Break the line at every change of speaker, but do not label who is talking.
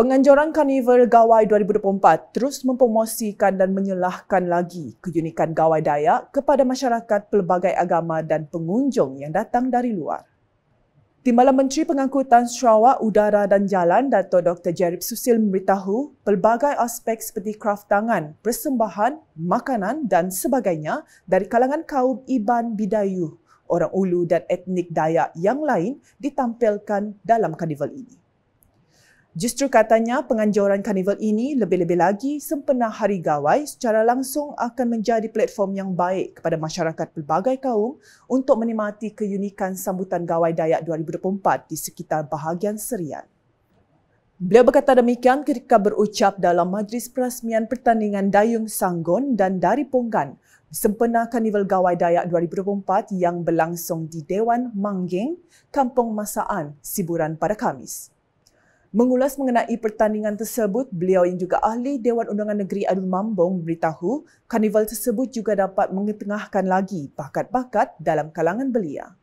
Penganjuran Karnival Gawai 2024 terus mempromosikan dan menyelahkan lagi keunikan Gawai Dayak kepada masyarakat pelbagai agama dan pengunjung yang datang dari luar. Timbalan Menteri Pengangkutan Sarawak Udara dan Jalan Dato' Dr. Jerib Susil memberitahu pelbagai aspek seperti tangan, persembahan, makanan dan sebagainya dari kalangan kaum Iban Bidayuh, orang Ulu dan etnik Dayak yang lain ditampilkan dalam karnival ini. Justru katanya penganjuran karnival ini lebih-lebih lagi sempena hari gawai secara langsung akan menjadi platform yang baik kepada masyarakat pelbagai kaum untuk menikmati keunikan sambutan gawai Dayak 2024 di sekitar bahagian Serian. Beliau berkata demikian ketika berucap dalam majlis perasmian pertandingan Dayung Sanggon dan Dari Ponggan sempena Karnival Gawai Dayak 2024 yang berlangsung di Dewan Mangging, Kampung Masaan, Siburan pada Kamis. Mengulas mengenai pertandingan tersebut, beliau yang juga ahli Dewan Undangan Negeri Adun Mambong beritahu, karnival tersebut juga dapat mengetengahkan lagi bakat-bakat dalam kalangan belia.